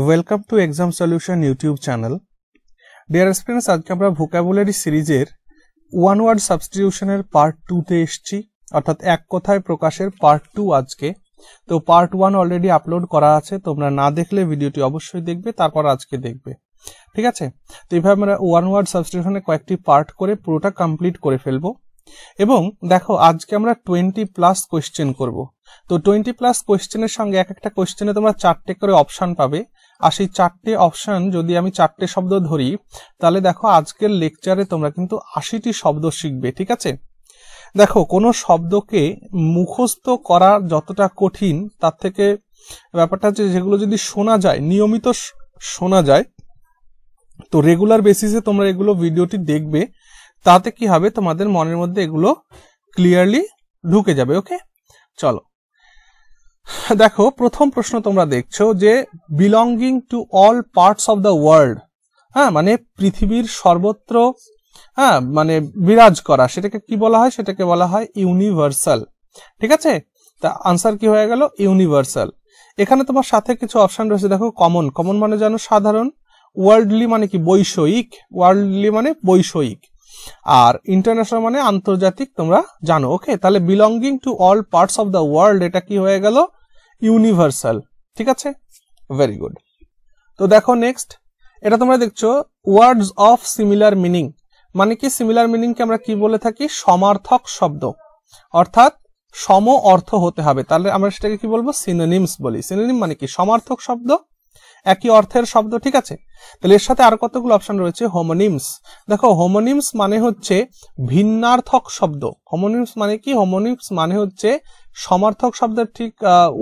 welcome to exam solution YouTube channel dear students আজকে আমরা vocabulary সিরিজের ওয়ান ওয়ার্ড সাবস্টিটিউশনের পার্ট টুতে এসছি অর্থাৎ এক কথায় প্রকাশের পার্ট টু আজকে তো পার্ট ওয়ান অলরেডি আপলোড করা আছে তোমরা না দেখলে ভিডিওটি অবশ্যই দেখবে তারপর আজকে দেখবে ঠিক আছে তো এইভাবে আমরা ওয়ান ওয়ার্ড সাবস্টিটিউশনে কয়েকটি পার্ট করে পুরোটা কমপ্লিট করে ফেলবো এবং দেখো আজকে আমরা টোয়েন্টি প্লাস কোয়েশ্চেন করব তো টোয়েন্টি প্লাস কোয়েশ্চেনের সঙ্গে এক একটা কোয়েশ্চেনে তোমরা চারটে করে অপশান পাবে আর সেই চারটে অপশন যদি আমি চারটে শব্দ ধরি তাহলে দেখো আজকের লেকচারে তোমরা কিন্তু আশিটি শব্দ শিখবে ঠিক আছে দেখো কোনো শব্দকে মুখস্থ করা যতটা কঠিন তার থেকে ব্যাপারটা হচ্ছে যেগুলো যদি শোনা যায় নিয়মিত শোনা যায় তো রেগুলার বেসিসে তোমরা এগুলো ভিডিওটি দেখবে তাতে কি হবে তোমাদের মনের মধ্যে এগুলো ক্লিয়ারলি ঢুকে যাবে ওকে চলো দেখো প্রথম প্রশ্ন তোমরা দেখছো যে belonging to all parts of the world হ্যাঁ মানে পৃথিবীর সর্বত্র হ্যাঁ মানে বিরাজ করা সেটাকে কি বলা হয় সেটাকে বলা হয় ইউনিভার্সাল ঠিক আছে তা আনসার কি হয়ে গেল ইউনিভার্সাল এখানে তোমার সাথে কিছু অপশন রয়েছে দেখো কমন কমন মানে জানো সাধারণ ওয়ার্ল্ডলি মানে কি বৈষয়িক ওয়ার্ল্ডলি মানে বৈষয়িক আর ইন্টারন্যাশনাল মানে আন্তর্জাতিক তোমরা জানো ওকে তাহলে belonging to all parts of the world এটা কি হয়ে গেল ইউনিভার্সাল ঠিক আছে ভেরি গুড তো দেখো নেক্সট এটা তোমরা দেখছো ওয়ার্ডস অফ সিমিলার মিনিং মানে কি সিমিলার মিনিংকে আমরা কি বলে থাকি সমার্থক শব্দ অর্থাৎ সম অর্থ হতে হবে তাহলে আমরা সেটাকে কি বলবো সিনোনিমস বলি সিনোনিম মানে কি সমার্থক শব্দ একই অর্থের শব্দ ঠিক আছে তাহলে এর সাথে আর কতগুলো অপশন রয়েছে হোমোনিমস দেখো হোমোনিমস মানে হচ্ছে ভিন্নার্থক শব্দ হোমোনিমস মানে কি হোমোনিমস মানে হচ্ছে সমার্থক শব্দের ঠিক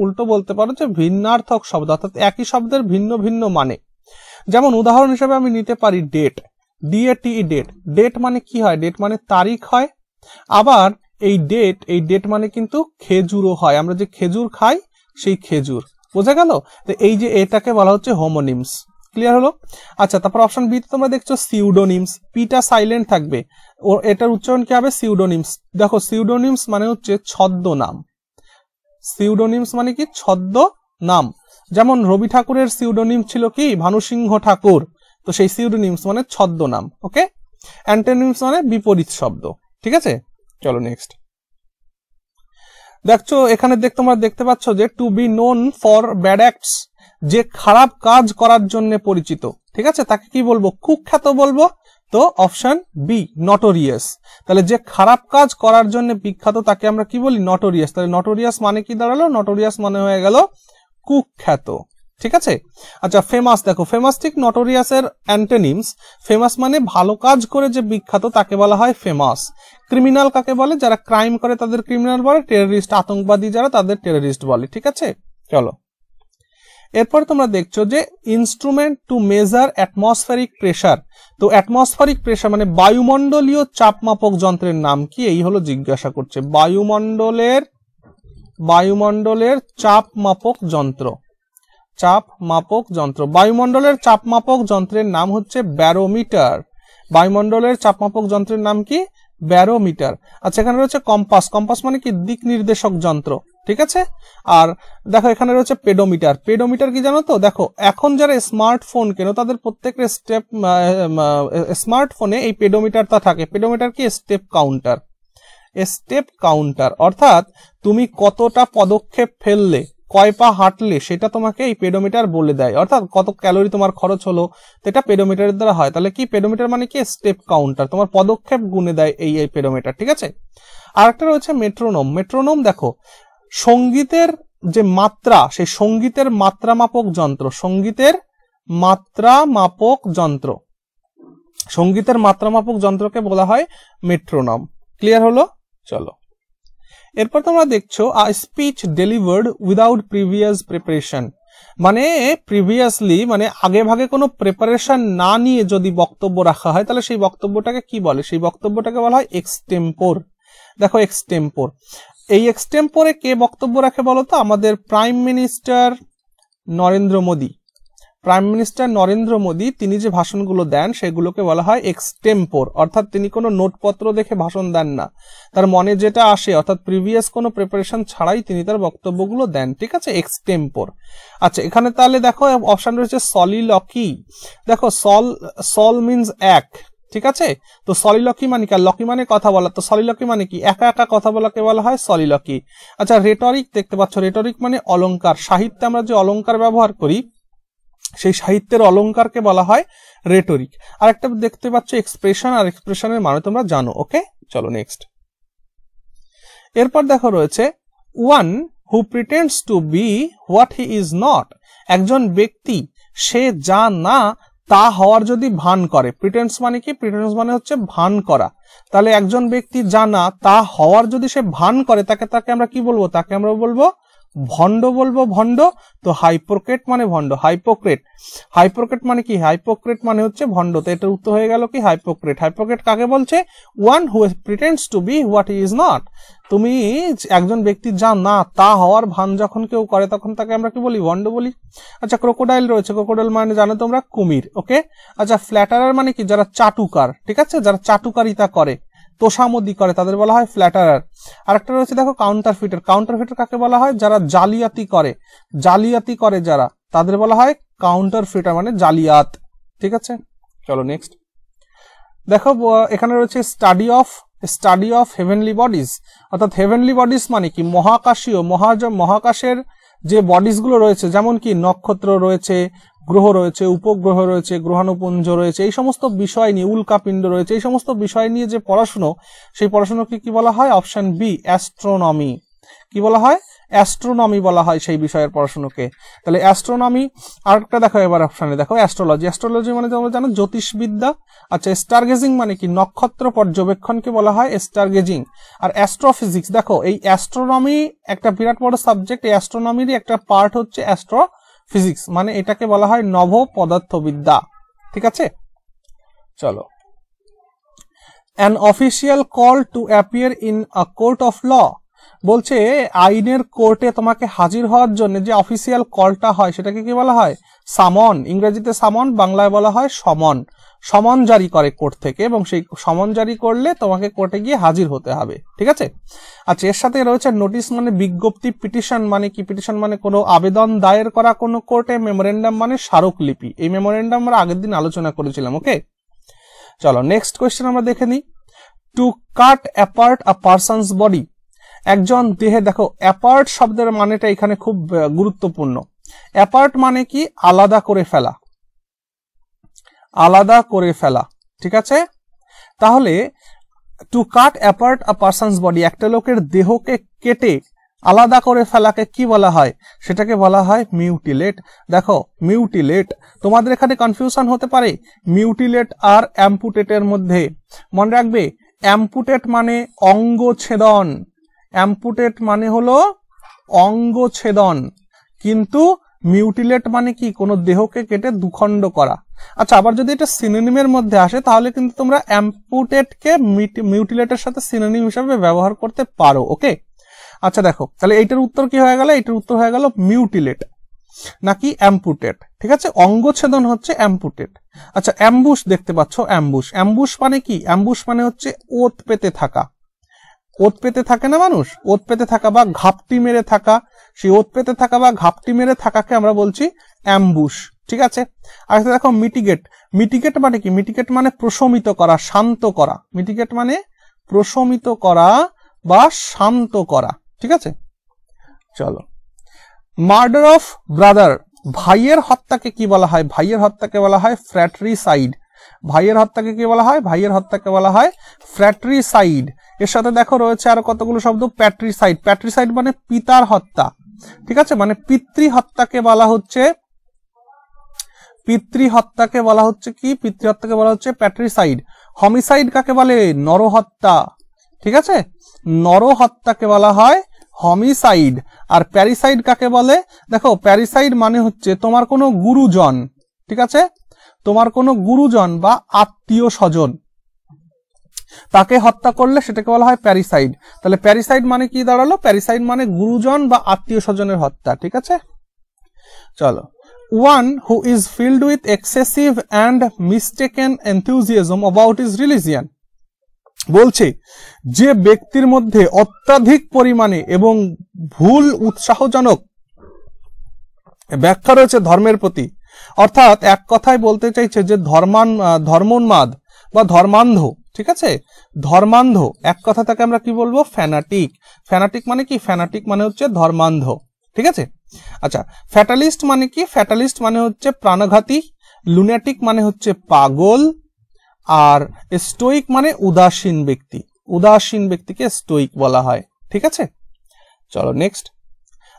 উল্টো বলতে পারো যে ভিন্নার্থক শব্দ অর্থাৎ একই শব্দের ভিন্ন ভিন্ন মানে যেমন উদাহরণ হিসেবে আমি নিতে পারি ডেট ডিএটিই ডেট ডেট মানে কি হয় ডেট মানে তারিখ হয় আবার এই ডেট এই ডেট মানে কিন্তু খেজুরও হয় আমরা যে খেজুর খাই সেই খেজুর বোঝা গেল তো এই যে এটাকে বলা হচ্ছে হোমোনিমস ক্লিয়ার হলো আচ্ছা তারপর অপশন বিতে তোমরা দেখছো সিউডোনিমস পিটা সাইলেন্ট থাকবে ও এটার উচ্চারণ কি হবে সিউডোনিমস দেখো সিউডোনিমস মানে হচ্ছে ছদ্মনাম সিউডোনিমস মানে কি ছদ্ম নাম যেমন রবি ঠাকুরের সিউডোনিম ছিল কি ভানুসিংহ ঠাকুর তো সেই সিউডোনিমস মানে ছদ্মনাম ওকে অ্যান্টোনিমস মানে বিপরীত শব্দ ঠিক আছে চলো নেক্সট দেখছো এখানে দেখ তোমরা দেখতে পাচ্ছ যে to be known for bad acts যে খারাপ কাজ করার জন্য পরিচিত ঠিক আছে তাকে কি বলবো কুখ্যাত বলবো তো অপশন বি নটোরিয়াস তাহলে যে খারাপ কাজ করার জন্য বিখ্যাত তাকে আমরা কি বলি নটোরিয়াস তাহলে নটোরিয়াস মানে কি দাঁড়ালো নটোরিয়াস মানে হয়ে গেল কুখ্যাত ঠিক আছে আচ্ছা ফেমাস দেখো ফেমাস ঠিক নটোরিয়াসের অ্যান্টেনিমস ফেমাস মানে ভালো কাজ করে যে বিখ্যাত তাকে বলা হয় ফেমাস ক্রিমিনাল কাকে বলে যারা ক্রাইম করে তাদের ক্রিমিনাল বলে টেররিস্ট আতঙ্কবাদী যারা তাদের টেররিস্ট বলে ঠিক আছে চলো এরপর তোমরা দেখছো যে instrument to measure atmospheric pressure তো অ্যাটমসফেরিক প্রেশার মানে বায়ুমণ্ডলীয় চাপমাপক যন্ত্রের নাম কি এই হলো জিজ্ঞাসা করছে বায়ুমণ্ডলের বায়ুমণ্ডলের চাপ মাপক যন্ত্র চাপ মাপক যন্ত্র বায়ুমণ্ডলের চাপ মাপক যন্ত্রের নাম হচ্ছে ব্যারোমিটার বায়ুমণ্ডলের চাপ মাপক যন্ত্রের নাম কি ব্যারোমিটার আচ্ছা এখানে রয়েছে কম্পাস কম্পাস মানে কি দিক নির্দেশক যন্ত্র ঠিক আছে আর দেখো এখানে রয়েছে পেডোমিটার পেডোমিটার কি জানো তো দেখো এখন যারা স্মার্টফোন কেনো তাদের প্রত্যেকের স্টেপ স্মার্টফোনে এই পেডোমিটারটা থাকে পেডোমিটার কি স্টেপ কাউন্টার স্টেপ কাউন্টার অর্থাৎ তুমি কতটা পদক্ষেপ ফেললে কয় পা হাঁটলে সেটা তোমাকে এই পেডোমিটার বলে দেয় অর্থাৎ কত ক্যালোরি তোমার খরচ হলো সেটা পেডোমিটারের দ্বারা হয় তাহলে কি পেডোমিটার মানে কি স্টেপ কাউন্টার তোমার পদক্ষেপ গুনে দেয় এই এই পেডোমিটার ঠিক আছে আরেকটা রয়েছে মেট্রোনোম মেট্রোনোম দেখো সঙ্গীতের যে মাত্রা সেই সঙ্গীতের মাত্রা মাপক যন্ত্র সঙ্গীতের মাত্রা মাপক যন্ত্র সঙ্গীতের মাত্রা মাপক যন্ত্রকে বলা হয় মেট্রোনম ক্লিয়ার হলো চলো এরপর তোমরা দেখছো a speech delivered without previous preparation মানে প্রিভিয়াসলি মানে আগে ভাগে কোনো প্রিপারেশন না নিয়ে যদি বক্তব্য রাখা হয় তাহলে সেই বক্তব্যটাকে কি বলে সেই বক্তব্যটাকে বলা হয় এক্সটেম্পোর দেখো এক্সটেম্পোর এই এক্সটেম্পোরে কে বক্তব্য রাখে বলতো আমাদের prime minister Narendra Modi prime minister Narendra Modi তিনি যে ভাষণগুলো দেন সেগুলোকে বলা হয় এক্সটেম্পোর অর্থাৎ তিনি কোনো নোটপত্র দেখে ভাষণ দেন না তার মনে যেটা আসে অর্থাৎ প্রিভিয়াস কোনো প্রিপারেশন ছাড়াই তিনি তার বক্তব্যগুলো দেন ঠিক আছে এক্সটেম্পোর আচ্ছা এখানে তাহলে দেখো অপশান রয়েছে সলিলকি দেখো সল সল মিনস এক ঠিক আছে তো সলিলকি মানে কি আর লকি মানে কথা বলা তো সলিলকি মানে কি একা একা কথা বলাকে বলা হয় সলিলকি আচ্ছা রেটরিক দেখতে পাচ্ছ রেটরিক মানে অলঙ্কার সাহিত্যে আমরা যে অলঙ্কার ব্যবহার করি সেই সাহিত্যের অলঙ্কারকে বলা হয় রেটরিক আর একটা দেখতে পাচ্ছ এক্সপ্রেশন আর এক্সপ্রেশনের মানে তোমরা জানো ওকে চলো নেক্সট এরপর দেখো রয়েছে one who pretends to be what he is not একজন ব্যক্তি সে যা না তা হওয়ার যদি ভান করে প্রিটেন্স মানে কি প্রিটেন্স মানে হচ্ছে ভান করা তাহলে একজন ব্যক্তি জানা তা হওয়ার যদি সে ভান করে তাকে তাকে আমরা কি বলবো তাকে আমরা বলবো ভণ্ড বলবো ভণ্ড তো হাইপোক্রেট মানে ভণ্ড হাইপোক্রেট হাইপোক্রেট মানে কি হাইপোক্রেট মানে হচ্ছে ভণ্ড তো এটার উত্তর হয়ে গেল কি হাইপোক্রেট হাইপোক্রেট কাকে বলছে one who pretends to be what is not তুমি একজন ব্যক্তি যা না তা হওয়ার ভান যখন কেউ করে তখন তাকে আমরা কি বলি ভণ্ড বলি আচ্ছা ক্রোকোডাইল রয়েছে ক্রোকোডাইল মানে জানো তোমরা কুমির ওকে আচ্ছা ফ্ল্যাটারার মানে কি যারা চাটুকার ঠিক আছে যারা চাটুকারিতা করে তোষামদি করে তাদের বলা হয় ফ্ল্যাটারার আরেকটা রয়েছে দেখো কাউন্টার ফিটার কাউন্টার ফিটার কাকে বলা হয় যারা জালিয়াতি করে জালিয়াতি করে যারা তাদের বলা হয় কাউন্টার ফিটার মানে জালিয়াত ঠিক আছে চলো নেক্সট দেখো এখানে রয়েছে study of study of heavenly bodies অর্থাৎ হেভেনলি বডিজ মানে কি মহাকাশীয় মহাজ মহাকাশের যে বডিসগুলো রয়েছে যেমন কি নক্ষত্র রয়েছে গ্রহ রয়েছে উপগ্রহ রয়েছে গ্রহাণুপুঞ্জ রয়েছে এই সমস্ত বিষয় নিয়ে উল্কাপিণ্ড রয়েছে এই সমস্ত বিষয় নিয়ে যে পড়াশুনো সেই পড়াশুনোকে কি বলা হয় অপশন বি অ্যাস্ট্রোনমি কি বলা হয় অ্যাস্ট্রোনমি বলা হয় সেই বিষয়ের পড়াশুনোকে তাহলে অ্যাস্ট্রোনমি আর একটা দেখো এবার অপশানে দেখো অ্যাস্ট্রোলজি অ্যাস্ট্রোলজি মানে তোমরা জানো জ্যোতিষবিদ্যা আচ্ছা স্টারগেজিং মানে কি নক্ষত্র পর্যবেক্ষণকে বলা হয় স্টারগেজিং আর অ্যাস্ট্রোফিজিক্স দেখো এই অ্যাস্ট্রোনমি একটা বিরাট বড় সাবজেক্ট এই অ্যাস্ট্রোনমিরই একটা পার্ট হচ্ছে অ্যাস্ট্রো ফিজিক্স মানে এটাকে বলা হয় নব পদার্থবিদ্যা ঠিক আছে চলো an official call to appear in a court of law বলছে আইনের কোর্টে তোমাকে হাজির হওয়ার জন্য যে অফিসিয়াল কলটা হয় সেটাকে কি বলা হয় সামন ইংরেজিতে সামন বাংলায় বলা হয় সমন সমন জারি করে কোর্ট থেকে এবং সেই সমন জারি করলে তোমাকে কোর্টে গিয়ে হাজির হতে হবে ঠিক আছে আচ্ছা এর সাথে রয়েছে নোটিশ মানে বিজ্ঞপ্তি পিটিশন মানে কি পিটিশন মানে কোনো আবেদন দায়ের করা কোনো কোর্টে মেমোরেন্ডাম মানে স্মারকলিপি এই মেমোরেন্ডাম আমরা আগের দিন আলোচনা করেছিলাম ওকে চলো নেক্সট কোয়েশ্চেন আমরা দেখে নিই to cut apart a person's body একজন দেহে দেখো অ্যাপার্ট শব্দের মানেটা এখানে খুব গুরুত্বপূর্ণ অ্যাপার্ট মানে কি আলাদা করে ফেলা আলাদা করে ফেলা ঠিক আছে তাহলে to cut apart a person's body একটা লোকের দেহকে কেটে আলাদা করে ফেলাকে কি বলা হয় সেটাকে বলা হয় মিউটিলেট দেখো মিউটিলেট তোমাদের এখানে কনফিউশন হতে পারে মিউটিলেট আর অ্যাম্পুটেটের মধ্যে মনে রাখবে অ্যাম্পুটেট মানে অঙ্গ ছেদন অ্যাম্পুটেট মানে হলো অঙ্গ ছেদন কিন্তু মিউটিলেট মানে কি কোনো দেহকে কেটে দুখণ্ড করা আচ্ছা আবার যদি এটা সিনোনিমের মধ্যে আসে তাহলে কিন্তু তোমরা অ্যাম্পুটেটকে মিউটিলেটের সাথে সিনোনিম হিসাবে ব্যবহার করতে পারো ওকে আচ্ছা দেখো তাহলে এইটার উত্তর কি হয়ে গেল এটার উত্তর হয়ে গেল মিউটিলেট নাকি অ্যাম্পুটেট ঠিক আছে অঙ্গচ্ছেদন হচ্ছে অ্যাম্পুটেট আচ্ছা অ্যাম্বুশ দেখতে পাচ্ছ অ্যাম্বুশ অ্যাম্বুশ মানে কি অ্যাম্বুশ মানে হচ্ছে ওত পেতে থাকা ওত পেতে থাকে না মানুষ ওত পেতে থাকা বা ঘাপটি মেরে থাকা সেই ওত পেতে থাকা বা ঘাপটি মেরে থাকাকে আমরা বলছি অ্যাম্বুশ ঠিক আছে আর দেখো মিটিগেট মিটিগেট মানে কি মিটিগেট মানে প্রশমিত করা শান্ত করা মিটিগেট মানে প্রশমিত করা বা শান্ত করা ঠিক আছে চলো মার্ডার অফ ব্রাদার ভাইয়ের হত্যাকে কি বলা হয় ভাইয়ের হত্যাকে বলা হয় সাইড ভাইয়ের হত্যাকে কি বলা হয় ভাইয়ের হত্যাকে বলা হয় সাইড এর সাথে দেখো রয়েছে আরো কতগুলো শব্দ প্যাট্রিসাইড প্যাট্রিসাইড মানে পিতার হত্যা ঠিক আছে মানে পিতৃ হত্যাকে বলা হচ্ছে পিতৃ হত্যাকে বলা হচ্ছে কি পিতৃ হত্যাকে বলা হচ্ছে প্যাট্রিসাইড হমিসাইড কাকে বলে নরহত্যা ঠিক আছে নরহত্যাকে বলা হয় হমিসাইড আর প্যারিসাইড কাকে বলে দেখো প্যারিসাইড মানে হচ্ছে তোমার কোনো গুরুজন ঠিক আছে তোমার কোনো গুরুজন বা আত্মীয় স্বজন তাকে হত্যা করলে সেটাকে বলা হয় প্যারিসাইড তাহলে প্যারিসাইড মানে কি দাঁড়ালো প্যারিসাইড মানে গুরুজন বা আত্মীয় স্বজনের হত্যা ঠিক আছে চলো one who is filled with excessive and mistaken enthusiasm about his religion বলছে যে ব্যক্তির মধ্যে অত্যাধিক পরিমাণে এবং ভুল উৎসাহজনক ব্যাখ্যা রয়েছে ধর্মের প্রতি অর্থাৎ এক কথায় বলতে চাইছে যে ধর্মান ধর্মোন্মাদ বা ধর্মান্ধ ঠিক আছে ধর্মান্ধ এক কথা তাকে আমরা কি বলবো ফ্যানাটিক ফ্যানাটিক মানে কি ফ্যানাটিক মানে হচ্ছে ধর্মান্ধ ঠিক আছে আচ্ছা ফ্যাটালিস্ট মানে কি ফ্যাটালিস্ট মানে হচ্ছে প্রাণঘাতী লুনাটিক মানে হচ্ছে পাগল আর স্টোইক মানে উদাসীন ব্যক্তি উদাসীন ব্যক্তিকে স্টোইক বলা হয় ঠিক আছে চলো নেক্সট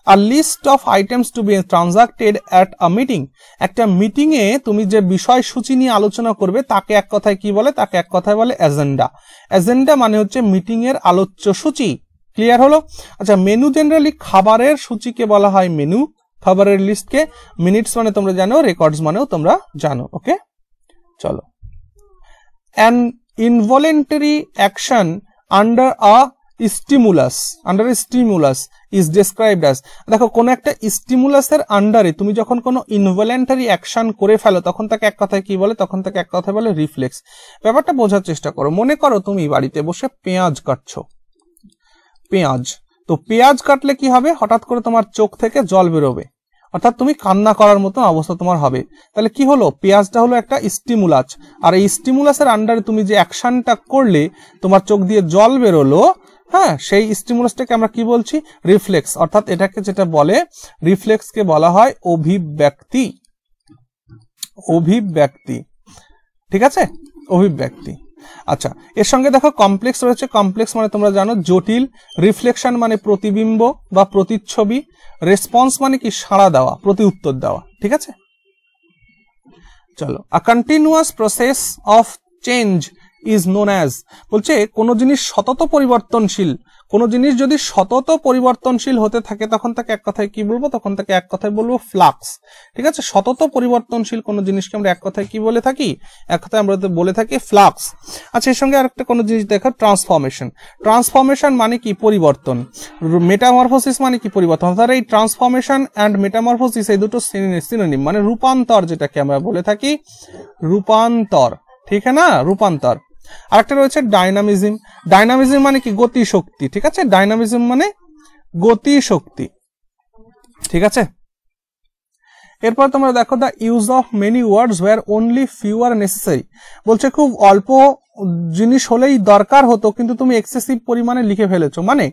আর list of items to be transacted at a meeting একটা মিটিংয়ে তুমি যে বিষয়সূচি নিয়ে আলোচনা করবে তাকে এক কথায় কি বলে তাকে এক কথায় বলে এজেন্ডা এজেন্ডা মানে হচ্ছে মিটিংয়ের আলোচ্য সূচি ক্লিয়ার হলো আচ্ছা মেনু জেনারেলি খাবারের সূচিকে বলা হয় মেনু খাবারের লিস্টকে মিনিটস মানে তোমরা জানো রেকর্ডস মানেও তোমরা জানো ওকে চলো an involuntary action under a stimulus under stimulus is described as দেখো কোনো একটা স্টিমুলাসের আন্ডারে তুমি যখন কোনো ইনভলেন্টারি অ্যাকশন করে ফেলো তখন তাকে এক কথায় কি বলে তখন তাকে এক কথায় বলে রিফ্লেক্স ব্যাপারটা বোঝার চেষ্টা করো মনে করো তুমি বাড়িতে বসে পেঁয়াজ কাটছো পেঁয়াজ তো পেঁয়াজ কাটলে কি হবে হঠাৎ করে তোমার চোখ থেকে জল বেরোবে অর্থাৎ তুমি কান্না করার মতো অবস্থা তোমার হবে তাহলে কি হলো পেঁয়াজটা হলো একটা স্টিমুলাস আর এই স্টিমুলাসের আন্ডারে তুমি যে অ্যাকশনটা করলে তোমার চোখ দিয়ে জল বেরোলো হ্যাঁ সেই স্টিমুলাসটাকে আমরা কি বলছি রিফ্লেক্স অর্থাৎ এটাকে যেটা বলে রিফ্লেক্সকে বলা হয় অভিব্যক্তি অভিব্যক্তি ঠিক আছে অভিব্যক্তি আচ্ছা এর সঙ্গে দেখো কমপ্লেক্স রয়েছে কমপ্লেক্স মানে তোমরা জানো জটিল রিফ্লেকশন মানে প্রতিবিম্ব বা প্রতিচ্ছবি রেসপন্স মানে কি সাড়া দেওয়া প্রতি উত্তর দেওয়া ঠিক আছে চলো a continuous process of change is known as বলছে কোনো জিনিস সতত পরিবর্তনশীল কোনো জিনিস যদি সতত পরিবর্তনশীল হতে থাকে তখন তাকে এক কথায় কি বলবো তখন তাকে এক কথায় বলবো ফ্লাক্স ঠিক আছে সতত পরিবর্তনশীল কোনো জিনিসকে আমরা এক কথায় কি বলে থাকি এক কথায় আমরা বলে থাকি ফ্লাক্স আচ্ছা এর সঙ্গে আরেকটা কোনো জিনিস দেখো ট্রান্সফরমেশন ট্রান্সফরমেশন মানে কি পরিবর্তন মেটামরফোসিস মানে কি পরিবর্তন অর্থাৎ এই ট্রান্সফরমেশন অ্যান্ড মেটামরফোসিস এই দুটো সিনোনিম মানে রূপান্তর যেটাকে আমরা বলে থাকি রূপান্তর ঠিক না রূপান্তর আরেকটা রয়েছে ডাইনামিজম ডাইনামিজম মানে কি গতি শক্তি ঠিক আছে ডাইনামিজম মানে গতি শক্তি ঠিক আছে এরপর তোমরা দেখো the use of many words where only few are necessary বলছে খুব অল্প জিনিস হলেই দরকার হতো কিন্তু তুমি এক্সেসিভ পরিমাণে লিখে ফেলেছো মানে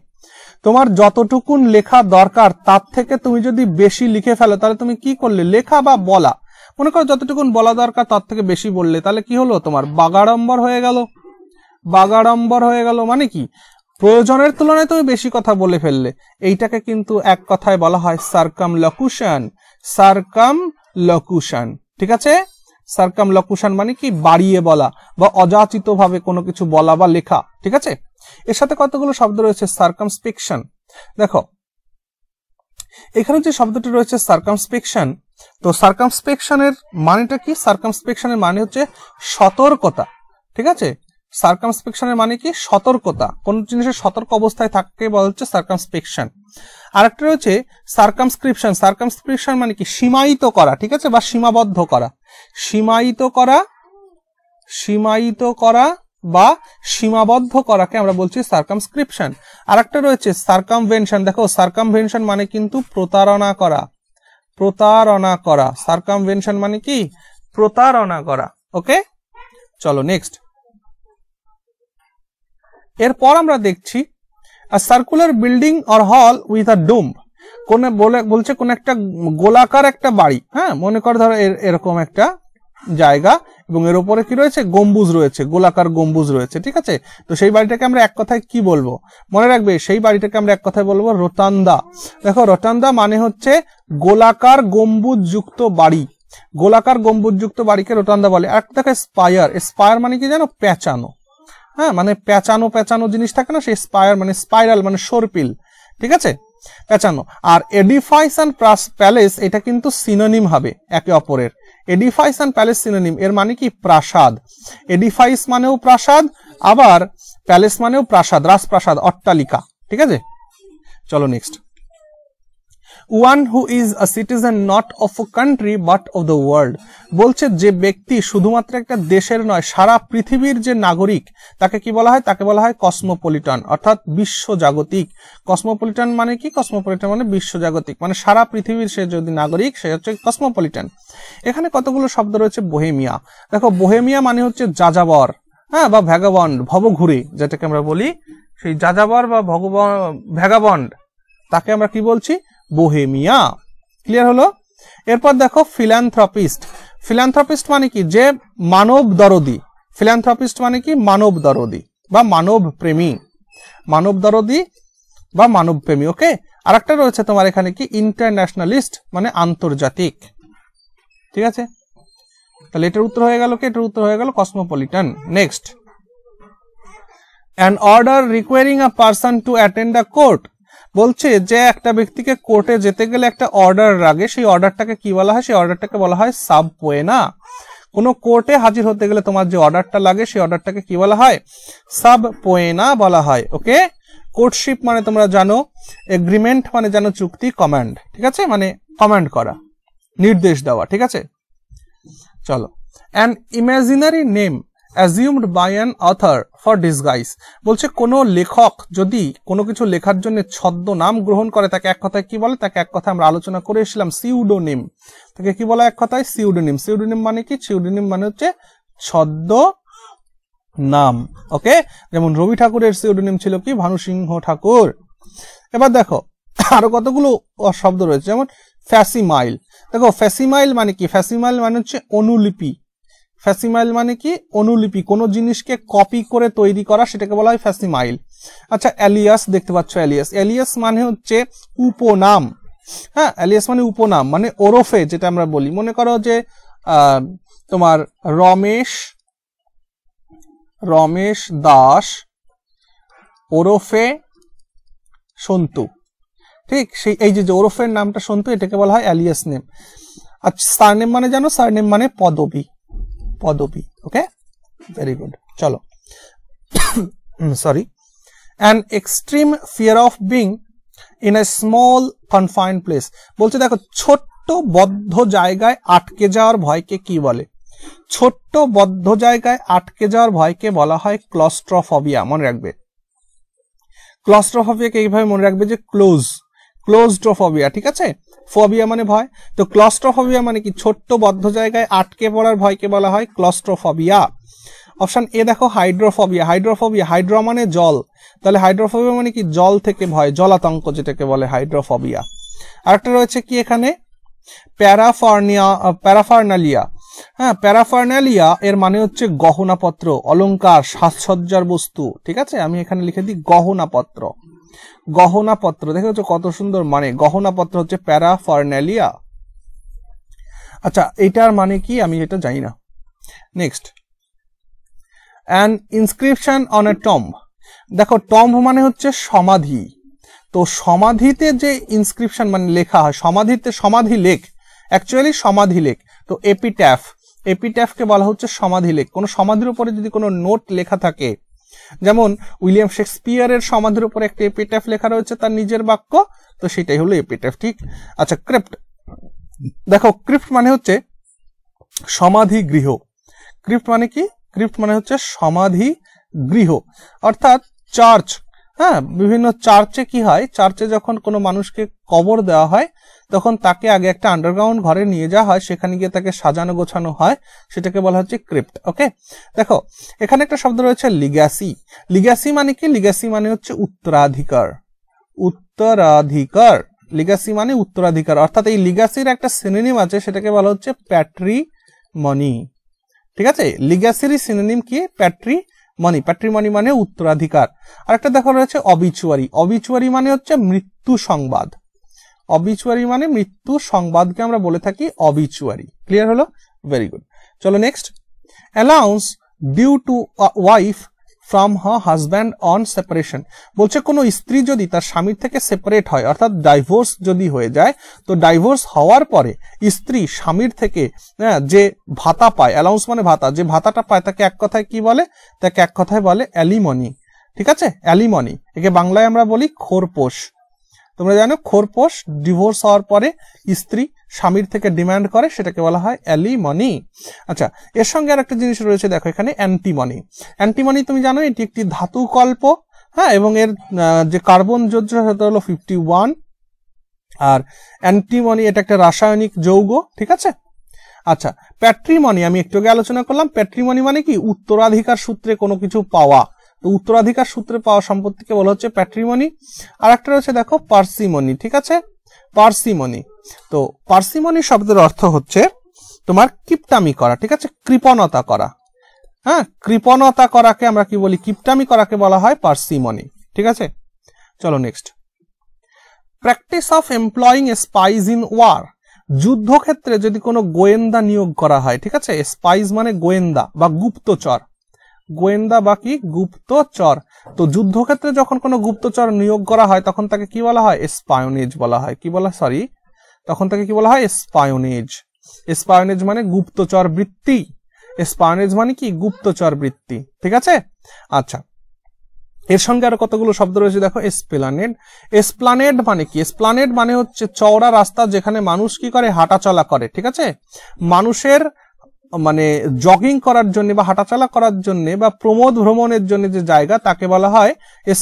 তোমার যতটুকুন লেখা দরকার তার থেকে তুমি যদি বেশি লিখে ফেলো তাহলে তুমি কি করলে লেখা বা বলা মনে করো যতটুকুন বলা দরকার তার থেকে বেশি বললে তাহলে কি হলো তোমার বাগাড়ম্বর হয়ে গেল বাগাড়ম্বর হয়ে গেল মানে কি প্রয়োজনের তুলনায় তুমি বেশি কথা বলে ফেললে এইটাকে কিন্তু এক কথায় বলা হয় সার্কাম লকুশন সার্কাম লকুশন ঠিক আছে সার্কাম লকুশন মানে কি বাড়িয়ে বলা বা অযাচিতভাবে কোনো কিছু বলা বা লেখা ঠিক আছে এর সাথে কতগুলো শব্দ রয়েছে স্পেকশন দেখো এখানে যে শব্দটি রয়েছে স্পেকশন তো সার্কামস্পেকশনের মানেটা কি সার্কামস্পেকশনের মানে হচ্ছে সতর্কতা ঠিক আছে সার্কামস্পেকশনের মানে কি সতর্কতা কোন জিনিসের সতর্ক অবস্থায় থাকতে বলা হচ্ছে সার্কামস্পেকশন আরেকটা রয়েছে সার্কামস্ক্রিপশন সার্কামস্ক্রিপশন মানে কি সীমায়িত করা ঠিক আছে বা সীমাবদ্ধ করা সীমায়িত করা সীমায়িত করা বা সীমাবদ্ধ করাকে আমরা বলছি সার্কামস্ক্রিপশন আরেকটা রয়েছে সার্কামভেনশন দেখো সার্কামভেনশন মানে কিন্তু প্রতারণা করা প্রতারণা করা সার্কামভেনশন মানে কি প্রতারণা করা ওকে চলো নেক্সট এরপর আমরা দেখছি circular building or hall with a dome কোন বলে বলছে কোন একটা গোলাকার একটা বাড়ি হ্যাঁ মনে কর ধরো এরকম একটা জায়গা এবং এর উপরে কি রয়েছে গম্বুজ রয়েছে গোলাকার গম্বুজ রয়েছে ঠিক আছে তো সেই বাড়িটাকে আমরা এক কথায় কি বলবো মনে রাখবে সেই বাড়িটাকে আমরা এক কথায় বলবো রোটান্দা দেখো রোটান্দা মানে হচ্ছে গোলাকার গম্বুজ যুক্ত বাড়ি গোলাকার গম্বুজযুক্ত বাড়িকে রোটান্দা বলে আর দেখো স্পায়ার স্পায়ার মানে কি জানো পেঁচানো হ্যাঁ মানে পেঁচানো পেঁচানো জিনিস থাকে না সেই স্পায়ার মানে স্পাইরাল মানে সরপিল ঠিক আছে পেঁচানো আর এডিফাইস অ্যান্ড প্যালেস এটা কিন্তু সিনোনিম হবে একে অপরের এডিফাইস অ্যান্ড প্যালেস সিনোনিম এর মানে কি প্রাসাদ এডিফাইস মানেও প্রাসাদ আবার প্যালেস মানেও প্রাসাদ রাজপ্রাসাদ অট্টালিকা ঠিক আছে চলো next one who is a citizen not of a country but of the world বলছে যে ব্যক্তি শুধুমাত্র একটা দেশের নয় সারা পৃথিবীর যে নাগরিক তাকে কি বলা হয় তাকে বলা হয় কসমোপলিটন অর্থাৎ বিশ্বজাগতিক কসমোপলিটন মানে কি কসমোপলিটন মানে বিশ্বজাগতিক মানে সারা পৃথিবীর সে যদি নাগরিক সে হচ্ছে কসমোপলিটন এখানে কতগুলো শব্দ রয়েছে বোহেমিয়া দেখো বোহেমিয়া মানে হচ্ছে যাযাবর হ্যাঁ বা ভ্যাগাবন্ড ভবঘুরি যেটাকে আমরা বলি সেই যাযাবর বা ভগব ভ্যাগাবন্ড তাকে আমরা কি বলছি বোহেমিয়া ক্লিয়ার হলো এরপর দেখো ফিল্যান্থ্রপিস্ট ফিল্যান্থ্রপিস্ট মানে কি যে মানব দরদি ফিল্যান্থ্রপিস্ট মানে কি মানব দরদি বা মানব প্রেমী মানব দরদি বা মানব প্রেমী ওকে আর একটা রয়েছে তোমার এখানে কি ইন্টারন্যাশনালিস্ট মানে আন্তর্জাতিক ঠিক আছে তাহলে এটার উত্তর হয়ে গেল কি এটার উত্তর হয়ে গেল cosmopolitan next an order requiring a person to attend a court বলছে যে একটা ব্যক্তিকে কোর্টে যেতে গেলে একটা অর্ডার লাগে সেই অর্ডারটাকে কি বলা হয় সেই অর্ডারটাকে বলা হয় সাবওয়ে না কোনো কোর্টে হাজির হতে গেলে তোমার যে অর্ডারটা লাগে সেই অর্ডারটাকে কি বলা হয় সাব না বলা হয় ওকে কোর্টশিপ মানে তোমরা জানো এগ্রিমেন্ট মানে জানো চুক্তি কমান্ড ঠিক আছে মানে কমান্ড করা নির্দেশ দেওয়া ঠিক আছে চলো an imaginary name assumed by an author for disguise বলছে কোনো লেখক যদি কোনো কিছু লেখার জন্য ছদ্ম নাম গ্রহণ করে তাকে এক কথায় কি বলে তাকে এক কথায় আমরা আলোচনা করে এসেছিলাম সিউডোনিম তাকে কি বলে এক কথায় সিউডোনিম সিউডোনিম মানে কি সিউডোনিম মানে হচ্ছে ছদ্ম নাম ওকে যেমন রবি ঠাকুরের সিউডোনিম ছিল কি ভানুসিংহ ঠাকুর এবার দেখো আরো কতগুলো শব্দ রয়েছে যেমন ফ্যাসিমাইল দেখো ফ্যাসিমাইল মানে কি ফ্যাসিমাইল মানে হচ্ছে অনুলিপি ফ্যাসিমাইল মানে কি অনুলিপি কোনো জিনিসকে কপি করে তৈরি করা সেটাকে বলা হয় ফ্যাসিমাইল আচ্ছা অ্যালিয়াস দেখতে পাচ্ছ অ্যালিয়াস অ্যালিয়াস মানে হচ্ছে উপনাম হ্যাঁ অ্যালিয়াস মানে উপনাম মানে ওরফে যেটা আমরা বলি মনে করো যে তোমার রমেশ রমেশ দাস ওরফে সন্তু ঠিক সেই এই যে ওরফের নামটা সন্তু এটাকে বলা হয় অ্যালিয়াস নেম আচ্ছা সারনেম মানে জানো সারনেম মানে পদবী পদবী ওকে ভেরি গুড চলো sorry an extreme fear of being in a small confined place বলছে দেখো ছোট্ট বদ্ধ জায়গায় আটকে যাওয়ার ভয়কে কি বলে ছোট্ট বদ্ধ জায়গায় আটকে যাওয়ার ভয়কে বলা হয় ক্লস্ট্রোফোবিয়া মনে রাখবে ক্লস্ট্রোফোবিয়াকে এইভাবে মনে রাখবে যে ক্লোজ ক্লোজড্রোফোবিয়া ঠিক আছে ফোবিয়া মানে ভয় তো ক্লস্ট্রোফোবিয়া মানে কি ছোট্ট বদ্ধ জায়গায় আটকে পড়ার ভয়কে বলা হয় ক্লস্ট্রোফোবিয়া অপশান এ দেখো হাইড্রোফোবিয়া হাইড্রোফোবিয়া হাইড্রো মানে জল তাহলে হাইড্রোফোবিয়া মানে কি জল থেকে ভয় জলাতঙ্ক যেটাকে বলে হাইড্রোফোবিয়া আরেকটা রয়েছে কি এখানে প্যারাফার্নিয়া প্যারাফার্নালিয়া হ্যাঁ প্যারাফার্নালিয়া এর মানে হচ্ছে গহনাপত্র অলঙ্কার সাজসজ্জার বস্তু ঠিক আছে আমি এখানে লিখে দিই গহনাপত্র গহনাপত্র দেখে হচ্ছে কত সুন্দর মানে গহনাপত্র হচ্ছে প্যারা প্যারাফার্নালিয়া আচ্ছা এটার মানে কি আমি এটা জানি না next an inscription on a tomb দেখো টম মানে হচ্ছে সমাধি তো সমাধিতে যে ইনস্ক্রিপশন মানে লেখা হয় সমাধিতে সমাধি লেখ অ্যাকচুয়ালি সমাধি লেখ তো এপিট্যাফ এপিট্যাফকে বলা হচ্ছে সমাধি লেখ কোনো সমাধির উপরে যদি কোনো নোট লেখা থাকে যেমন উইলিয়াম শেক্সপিয়ারের সমাধির উপর একটি এপিটাফ লেখা রয়েছে তার নিজের বাক্য তো সেটাই হলো এপিটাফ ঠিক আচ্ছা ক্রিপ্ট দেখো ক্রিপ্ট মানে হচ্ছে সমাধি গৃহ ক্রিপ্ট মানে কি ক্রিপ্ট মানে হচ্ছে সমাধি গৃহ অর্থাৎ চার্চ হ্যাঁ বিভিন্ন চার্চে কি হয় চার্চে যখন কোনো মানুষকে কবর দেওয়া হয় তখন তাকে আগে একটা আন্ডারগ্রাউন্ড ঘরে নিয়ে যাওয়া হয় সেখানে গিয়ে তাকে সাজানো গোছানো হয় সেটাকে বলা হচ্ছে ক্রিপ্ট ওকে দেখো এখানে একটা শব্দ রয়েছে লিগাসি লিগাসি মানে কি লিগাসি মানে হচ্ছে উত্তরাধিকার উত্তরাধিকার লিগাসি মানে উত্তরাধিকার অর্থাৎ এই লিগাসির একটা সিনোনিম আছে সেটাকে বলা হচ্ছে প্যাট্রি মনি ঠিক আছে লিগাসিরই সিনোনিম কি প্যাট্রি মানি প্যাট্রিমনি মানে উত্তরাধিকার আরেকটা দেখা রয়েছে অবিচুয়ারি অবিচুয়ারি মানে হচ্ছে মৃত্যু সংবাদ অবিচুয়ারি মানে মৃত্যু সংবাদকে আমরা বলে থাকি অবিচুয়ারি ক্লিয়ার হলো ভেরি গুড চলো next allowance due to wife from her husband on separation বলছে কোনো স্ত্রী যদি তার স্বামীর থেকে সেপারেট হয় অর্থাৎ ডাইভোর্স যদি হয়ে যায় তো ডাইভোর্স হওয়ার পরে স্ত্রী স্বামীর থেকে হ্যাঁ, যে ভাতা পায় অ্যালাউন্স মানে ভাতা যে ভাতাটা পায় তাকে এক কথায় কি বলে তাকে এক কথায় বলে অ্যালিমনি ঠিক আছে অ্যালিমনি একে বাংলায় আমরা বলি খোরপোষ তোমরা জানো খোরপোষ ডিভোর্স হওয়ার পরে স্ত্রী স্বামীর থেকে ডিমান্ড করে সেটাকে বলা হয় অ্যালিমনি আচ্ছা এর সঙ্গে আর একটা জিনিস রয়েছে দেখো এখানে অ্যান্টিমনি অ্যান্টিমনি তুমি জানো এটি একটি ধাতু কল্প হ্যাঁ এবং এর যে কার্বন যোজ্য সেটা হলো ফিফটি ওয়ান আর অ্যান্টিমনি এটা একটা রাসায়নিক যৌগ ঠিক আছে আচ্ছা প্যাট্রিমনি আমি একটু আগে আলোচনা করলাম প্যাট্রিমনি মানে কি উত্তরাধিকার সূত্রে কোনো কিছু পাওয়া তো উত্তরাধিকার সূত্রে পাওয়া সম্পত্তিকে বলা হচ্ছে প্যাট্রিমনি আর একটা রয়েছে দেখো পার্সিমনি ঠিক আছে পার্সিমনি তো পার্সিমনি শব্দের অর্থ হচ্ছে তোমার কিপটামি করা ঠিক আছে কৃপণতা করা হ্যাঁ কৃপণতা করাকে আমরা কি বলি কিপটামি করাকে বলা হয় পার্সিমনি ঠিক আছে চলো next practice of employing spies in war যুদ্ধক্ষেত্রে যদি কোনো গোয়েন্দা নিয়োগ করা হয় ঠিক আছে স্পাইস মানে গোয়েন্দা বা গুপ্তচর গোয়েন্দা বা কি গুপ্তচর তো যুদ্ধক্ষেত্রে যখন কোনো গুপ্তচর নিয়োগ করা হয় তখন তাকে কি বলা হয় স্পায়োনেজ বলা হয় কি বলা সরি তখন তাকে কি বলা হয় স্পায়োনেজ স্পায়োনেজ মানে গুপ্তচর বৃত্তি স্পায়োনেজ মানে কি গুপ্তচর বৃত্তি ঠিক আছে আচ্ছা এর সঙ্গে আরো কতগুলো শব্দ রয়েছে দেখো এসপ্লানেড এসপ্লানেড মানে কি এসপ্লানেড মানে হচ্ছে চওড়া রাস্তা যেখানে মানুষ কি করে হাঁটাচলা করে ঠিক আছে মানুষের মানে জগিং করার জন্য বা হাঁটাচলা করার জন্য বা প্রমোদ ভ্রমণের জন্য যে জায়গা তাকে বলা হয়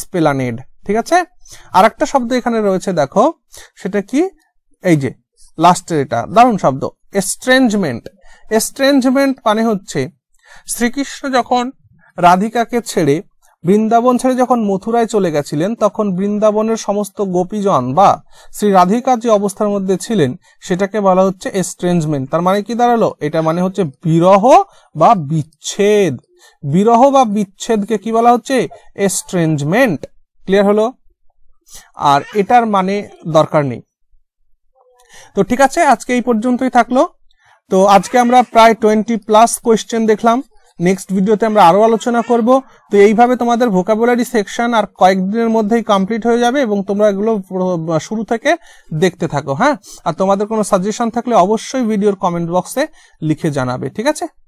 স্পেলানেড ঠিক আছে আর একটা শব্দ এখানে রয়েছে দেখো সেটা কি এই যে লাস্টের এটা দারুণ শব্দ এস্ট্রেঞ্জমেন্ট এস্ট্রেঞ্জমেন্ট মানে হচ্ছে শ্রীকৃষ্ণ যখন রাধিকাকে ছেড়ে বৃন্দাবন ছেড়ে যখন মথুরায় চলে গেছিলেন তখন বৃন্দাবনের সমস্ত গোপীজন বা শ্রী রাধিকা যে অবস্থার মধ্যে ছিলেন সেটাকে বলা হচ্ছে এস্ট্রেঞ্জমেন্ট তার মানে কি দাঁড়ালো এটা মানে হচ্ছে বিরহ বা বিচ্ছেদ বিরহ বা বিচ্ছেদকে কি বলা হচ্ছে এস্ট্রেঞ্জমেন্ট ক্লিয়ার হলো আর এটার মানে দরকার নেই তো ঠিক আছে আজকে এই পর্যন্তই থাকলো তো আজকে আমরা প্রায় টোয়েন্টি প্লাস কোয়েশ্চেন দেখলাম নেক্সট ভিডিওতে আমরা আরও আলোচনা করব তো এইভাবে তোমাদের ভোকাবুলারি সেকশন আর কয়েকদিনের মধ্যেই কমপ্লিট হয়ে যাবে এবং তোমরা এগুলো শুরু থেকে দেখতে থাকো হ্যাঁ আর তোমাদের কোনো সাজেশন থাকলে অবশ্যই ভিডিওর কমেন্ট বক্সে লিখে জানাবে ঠিক আছে